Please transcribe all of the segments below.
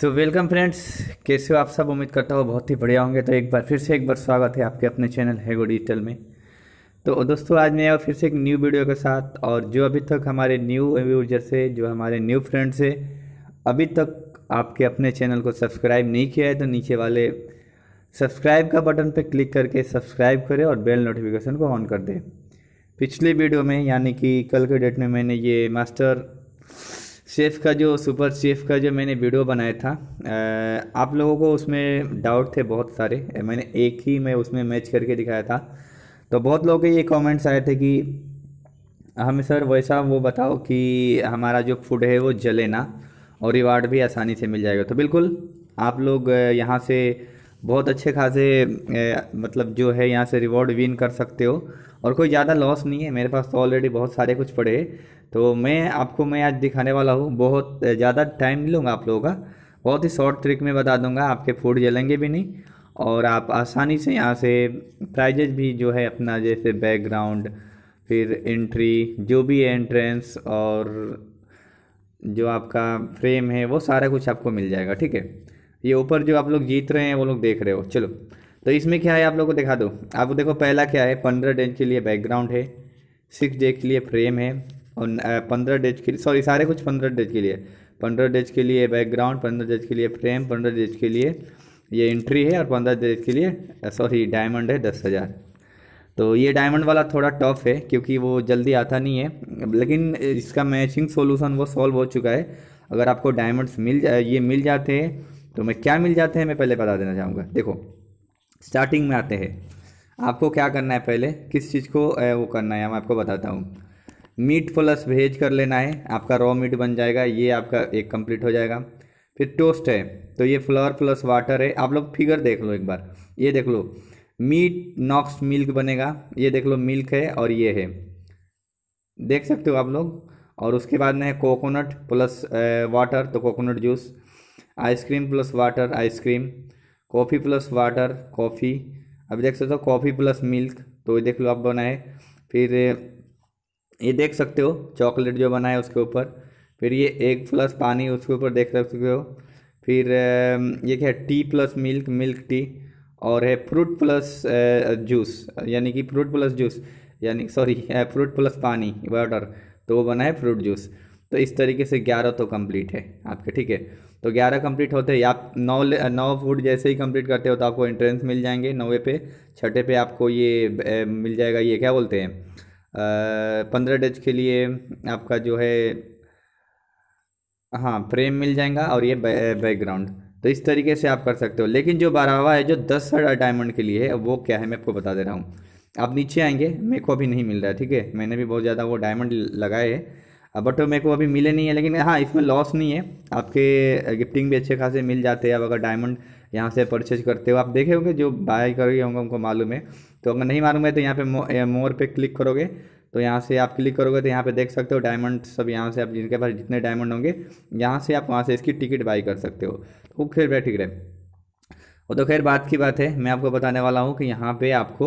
तो welcome friends कैसे हो आप सब उम्मीद करता हो बहुत ही बढ़िया होंगे तो एक बार फिर से एक बार स्वागत है आपके अपने चैनल हैगो डिजिटल में तो दोस्तों आज मैं आया फिर से एक न्यू वीडियो के साथ और जो अभी तक हमारे न्यू यूजर से जो हमारे न्यू फ्रेंड्स है अभी तक आपके अपने चैनल को सब्सक्राइब नहीं किया है तो नीचे वाले सब्सक्राइब का बटन पर क्लिक करके सब्सक्राइब करें और बेल नोटिफिकेशन को ऑन कर दें पिछले वीडियो में यानी कि कल के डेट में मैंने ये मास्टर शेफ़ का जो सुपर शेफ़ का जो मैंने वीडियो बनाया था आप लोगों को उसमें डाउट थे बहुत सारे मैंने एक ही मैं उसमें मैच करके दिखाया था तो बहुत लोगों के ये कमेंट्स आए थे कि हमें सर वैसा वो बताओ कि हमारा जो फूड है वो जले ना और रिवार्ड भी आसानी से मिल जाएगा तो बिल्कुल आप लोग यहाँ से बहुत अच्छे खासे मतलब जो है यहाँ से रिवॉर्ड विन कर सकते हो और कोई ज़्यादा लॉस नहीं है मेरे पास तो ऑलरेडी बहुत सारे कुछ पड़े तो मैं आपको मैं आज दिखाने वाला हूँ बहुत ज़्यादा टाइम नहीं लूँगा आप लोगों का बहुत ही शॉर्ट ट्रिक में बता दूंगा आपके फूड जलेंगे भी नहीं और आप आसानी से यहाँ से प्राइजेज भी जो है अपना जैसे बैकग्राउंड फिर एंट्री जो भी है एंट्रेंस और जो आपका फ्रेम है वो सारा कुछ आपको मिल जाएगा ठीक है ये ऊपर जो आप लोग जीत रहे हैं वो लोग देख रहे हो चलो तो इसमें क्या है आप लोगों को दिखा दो आपको देखो पहला क्या है पंद्रह डेज के लिए बैकग्राउंड है सिक्स डेज के लिए फ्रेम है और पंद्रह डेज के लिए सॉरी सारे कुछ पंद्रह डेज के लिए पंद्रह डेज के लिए बैकग्राउंड पंद्रह डेज के लिए फ्रेम पंद्रह डेज के लिए ये एंट्री है और पंद्रह डेज के लिए सॉरी डायमंड है दस हज़ार तो ये डायमंड वाला थोड़ा टफ है क्योंकि वो जल्दी आता नहीं है लेकिन इसका मैचिंग सोलूसन वो सॉल्व हो चुका है अगर आपको डायमंड्स मिल जा ये मिल जाते हैं तो मैं क्या मिल जाते हैं मैं पहले बता देना चाहूँगा देखो स्टार्टिंग में आते हैं आपको क्या करना है पहले किस चीज़ को वो करना है मैं आपको बताता हूँ मीट प्लस भेज कर लेना है आपका रॉ मीट बन जाएगा ये आपका एक कंप्लीट हो जाएगा फिर टोस्ट है तो ये फ्लावर प्लस वाटर है आप लोग फिगर देख लो एक बार ये देख लो मीट नॉक्स मिल्क बनेगा ये देख लो मिल्क है और ये है देख सकते हो आप लोग और उसके बाद में है कोकोनट प्लस वाटर तो coconut juice ice cream plus water ice cream coffee plus water coffee अब देख सकते हो कॉफ़ी प्लस मिल्क तो ये देख लो आप बनाए फिर ये देख सकते हो चॉकलेट जो बनाए उसके ऊपर फिर ये एग प्लस पानी उसके ऊपर देख सकते हो फिर ये क्या है tea plus milk milk tea और है फ्रूट प्लस जूस यानी कि फ्रूट प्लस जूस यानी सॉरी फ्रूट प्लस पानी वाटर तो वो बना है फ्रूट जूस तो इस तरीके से ग्यारह तो कंप्लीट है आपके ठीक है तो ग्यारह कंप्लीट होते या आप नौ नौ फूड जैसे ही कंप्लीट करते हो तो आपको एंट्रेंस मिल जाएंगे नौवे पे छठे पे आपको ये ए, मिल जाएगा ये क्या बोलते हैं पंद्रह डेज के लिए आपका जो है हाँ फ्रेम मिल जाएगा और ये बैकग्राउंड तो इस तरीके से आप कर सकते हो लेकिन जो बारहवा है जो दस डायमंड के लिए है वो क्या है मैं आपको बता दे रहा हूँ आप नीचे आएंगे मेरे को अभी नहीं मिल रहा है ठीक है मैंने भी बहुत ज़्यादा वो डायमंड लगाए हैं बट मेरे को अभी मिले नहीं है लेकिन हाँ इसमें लॉस नहीं है आपके गिफ्टिंग भी अच्छे खासे मिल जाते हैं अब अगर डायमंड यहाँ से परचेज करते हो आप देखे होंगे जो बाय करोगे होंगे उनको मालूम है तो अगर नहीं मालूम है तो यहाँ पे मोर पे क्लिक करोगे तो यहाँ से आप क्लिक करोगे तो यहाँ पे देख सकते हो डायमंड सब यहाँ से आप जिनके पास जितने डायमंड होंगे यहाँ से आप वहाँ से इसकी टिकट बाई कर सकते हो तो फिर बैठ ठीक रहे वो तो खैर बात की बात है मैं आपको बताने वाला हूँ कि यहाँ पे आपको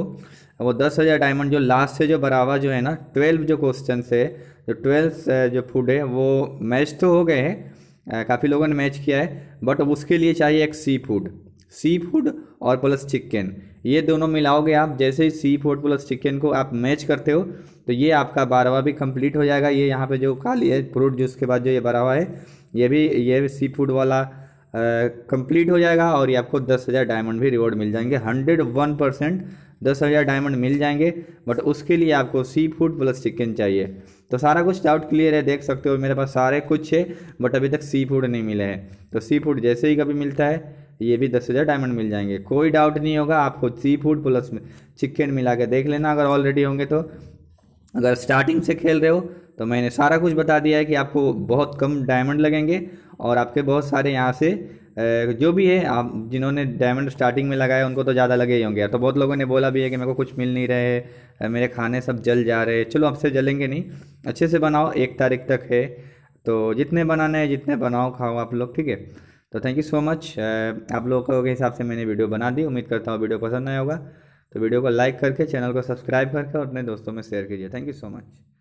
वो दस हज़ार डायमंड जो लास्ट से जो बराबर जो है ना ट्वेल्व जो क्वेश्चन है जो ट्वेल्व जो फूड है वो मैच तो हो गए हैं काफ़ी लोगों ने मैच किया है बट उसके लिए चाहिए एक सी फूड सी फूड और प्लस चिकन ये दोनों मिलाओगे आप जैसे ही सी फूड प्लस चिकन को आप मैच करते हो तो ये आपका बारहवा भी कंप्लीट हो जाएगा ये यहाँ पे जो काली है फ्रूट जूस के बाद जो ये बारहवा है ये भी ये भी सी फूड वाला कंप्लीट हो जाएगा और ये आपको दस हज़ार डायमंड भी रिवॉर्ड मिल जाएंगे हंड्रेड वन परसेंट दस हज़ार डायमंड मिल जाएंगे बट उसके लिए आपको सी फूड प्लस चिकन चाहिए तो सारा कुछ डाउट क्लियर है देख सकते हो मेरे पास सारे कुछ है बट अभी तक सी फूड नहीं मिले हैं तो सी फूड जैसे ही कभी मिलता है ये भी दस हज़ार डायमंड मिल जाएंगे कोई डाउट नहीं होगा आपको सी फूड प्लस चिकन मिला के देख लेना अगर ऑलरेडी होंगे तो अगर स्टार्टिंग से खेल रहे हो तो मैंने सारा कुछ बता दिया है कि आपको बहुत कम डायमंड लगेंगे और आपके बहुत सारे यहाँ से जो भी है आप जिन्होंने डायमंड स्टार्टिंग में लगाया उनको तो ज़्यादा लगे ही होंगे तो बहुत लोगों ने बोला भी है कि मेरे को कुछ मिल नहीं रहे मेरे खाने सब जल जा रहे चलो आपसे जलेंगे नहीं अच्छे से बनाओ एक तारीख तक है तो जितने बनाने हैं जितने बनाओ खाओ आप लोग ठीक है तो थैंक यू सो मच आप लोगों के हिसाब से मैंने वीडियो बना दी उम्मीद करता हूँ वीडियो पसंद आया होगा तो वीडियो को लाइक करके चैनल को सब्सक्राइब करके और अपने दोस्तों में शेयर कीजिए थैंक यू सो मच